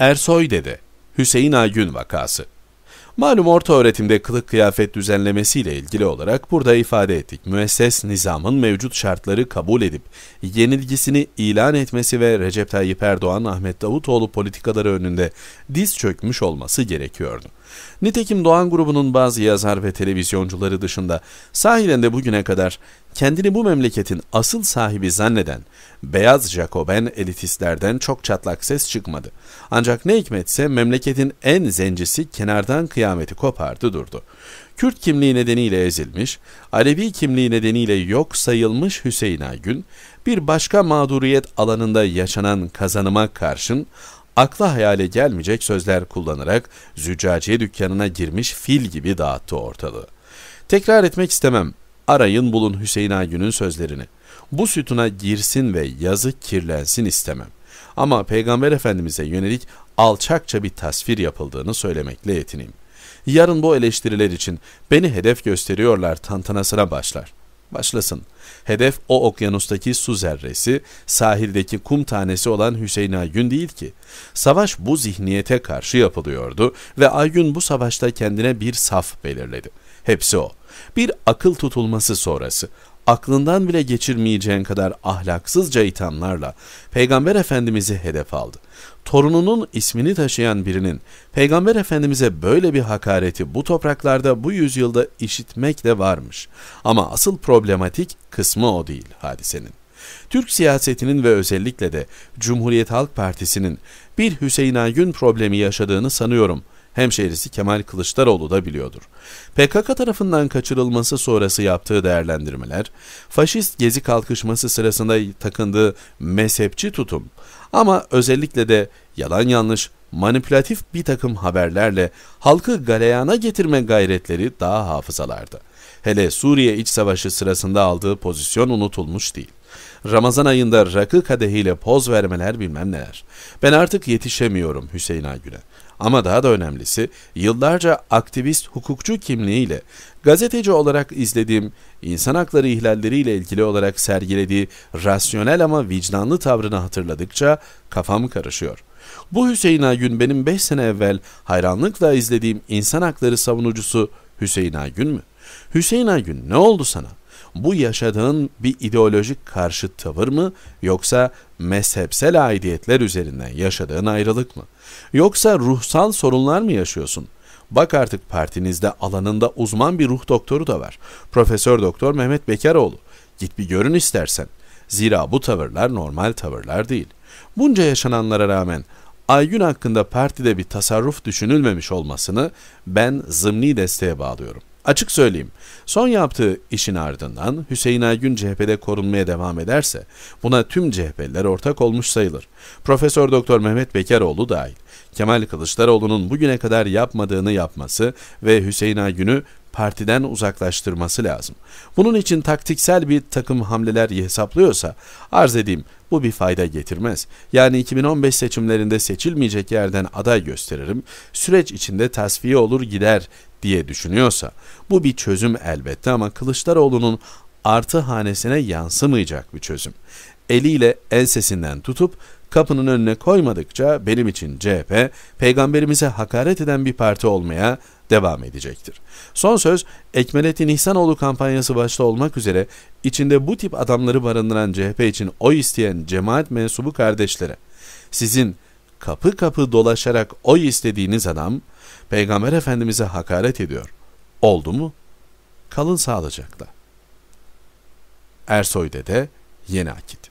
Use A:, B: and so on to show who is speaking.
A: Ersoy Dede, Hüseyin Aygün vakası. Malum orta öğretimde kılık kıyafet düzenlemesiyle ilgili olarak burada ifade ettik. Müesses nizamın mevcut şartları kabul edip yenilgisini ilan etmesi ve Recep Tayyip Erdoğan, Ahmet Davutoğlu politikaları önünde diz çökmüş olması gerekiyordu. Nitekim Doğan grubunun bazı yazar ve televizyoncuları dışında sahiden de bugüne kadar kendini bu memleketin asıl sahibi zanneden beyaz Jacoben elitistlerden çok çatlak ses çıkmadı. Ancak ne hikmetse memleketin en zencisi kenardan kıyameti kopardı durdu. Kürt kimliği nedeniyle ezilmiş, Alevi kimliği nedeniyle yok sayılmış Hüseyin Aygün, bir başka mağduriyet alanında yaşanan kazanıma karşın akla hayale gelmeyecek sözler kullanarak züccaciye dükkanına girmiş fil gibi dağıttı ortalığı. Tekrar etmek istemem. Arayın bulun Hüseyin Aygün'ün sözlerini. Bu sütuna girsin ve yazı kirlensin istemem. Ama Peygamber Efendimiz'e yönelik alçakça bir tasvir yapıldığını söylemekle yetineyim. Yarın bu eleştiriler için beni hedef gösteriyorlar tantanasına başlar. Başlasın. Hedef o okyanustaki su zerresi, sahildeki kum tanesi olan Hüseyin Aygün değil ki. Savaş bu zihniyete karşı yapılıyordu ve Aygün bu savaşta kendine bir saf belirledi. Hepsi o. Bir akıl tutulması sonrası aklından bile geçirmeyeceğin kadar ahlaksızca ithamlarla Peygamber Efendimiz'i hedef aldı. Torununun ismini taşıyan birinin Peygamber Efendimiz'e böyle bir hakareti bu topraklarda bu yüzyılda işitmek de varmış. Ama asıl problematik kısmı o değil hadisenin. Türk siyasetinin ve özellikle de Cumhuriyet Halk Partisi'nin bir Hüseyin Aygün problemi yaşadığını sanıyorum.'' hemşehrisi Kemal Kılıçdaroğlu da biliyordur. PKK tarafından kaçırılması sonrası yaptığı değerlendirmeler, faşist gezi kalkışması sırasında takındığı mezhepçi tutum ama özellikle de yalan yanlış, manipülatif bir takım haberlerle halkı galeyana getirme gayretleri daha hafızalarda. Hele Suriye iç savaşı sırasında aldığı pozisyon unutulmuş değil. Ramazan ayında rakı kadehiyle poz vermeler bilmem neler. Ben artık yetişemiyorum Hüseyin Aygün'e. Ama daha da önemlisi yıllarca aktivist hukukçu kimliğiyle gazeteci olarak izlediğim insan hakları ihlalleriyle ilgili olarak sergilediği rasyonel ama vicdanlı tavrını hatırladıkça kafam karışıyor. Bu Hüseyin Aygün benim 5 sene evvel hayranlıkla izlediğim insan hakları savunucusu Hüseyin Aygün mü? Hüseyin Aygün ne oldu sana? bu yaşadığın bir ideolojik karşı tavır mı yoksa mezhepsel aidiyetler üzerinden yaşadığın ayrılık mı? Yoksa ruhsal sorunlar mı yaşıyorsun? Bak artık partinizde alanında uzman bir ruh doktoru da var. Profesör Doktor Mehmet Bekaroğlu. Git bir görün istersen. Zira bu tavırlar normal tavırlar değil. Bunca yaşananlara rağmen Aygün hakkında partide bir tasarruf düşünülmemiş olmasını ben zımni desteğe bağlıyorum. Açık söyleyeyim, son yaptığı işin ardından Hüseyin Aygün CHP'de korunmaya devam ederse buna tüm CHP'liler ortak olmuş sayılır. Profesör Doktor Mehmet Bekaroğlu dahil. Kemal Kılıçdaroğlu'nun bugüne kadar yapmadığını yapması ve Hüseyin Aygün'ü partiden uzaklaştırması lazım. Bunun için taktiksel bir takım hamleler hesaplıyorsa arz edeyim bu bir fayda getirmez. Yani 2015 seçimlerinde seçilmeyecek yerden aday gösteririm, süreç içinde tasfiye olur gider diye düşünüyorsa bu bir çözüm elbette ama Kılıçdaroğlu'nun artı hanesine yansımayacak bir çözüm. Eliyle ensesinden tutup kapının önüne koymadıkça benim için CHP peygamberimize hakaret eden bir parti olmaya devam edecektir. Son söz Ekmelettin İhsanoğlu kampanyası başta olmak üzere içinde bu tip adamları barındıran CHP için oy isteyen cemaat mensubu kardeşlere. Sizin kapı kapı dolaşarak oy istediğiniz adam Peygamber Efendimiz'e hakaret ediyor. Oldu mu? Kalın sağlıcakla. Ersoy Dede Yeni Akit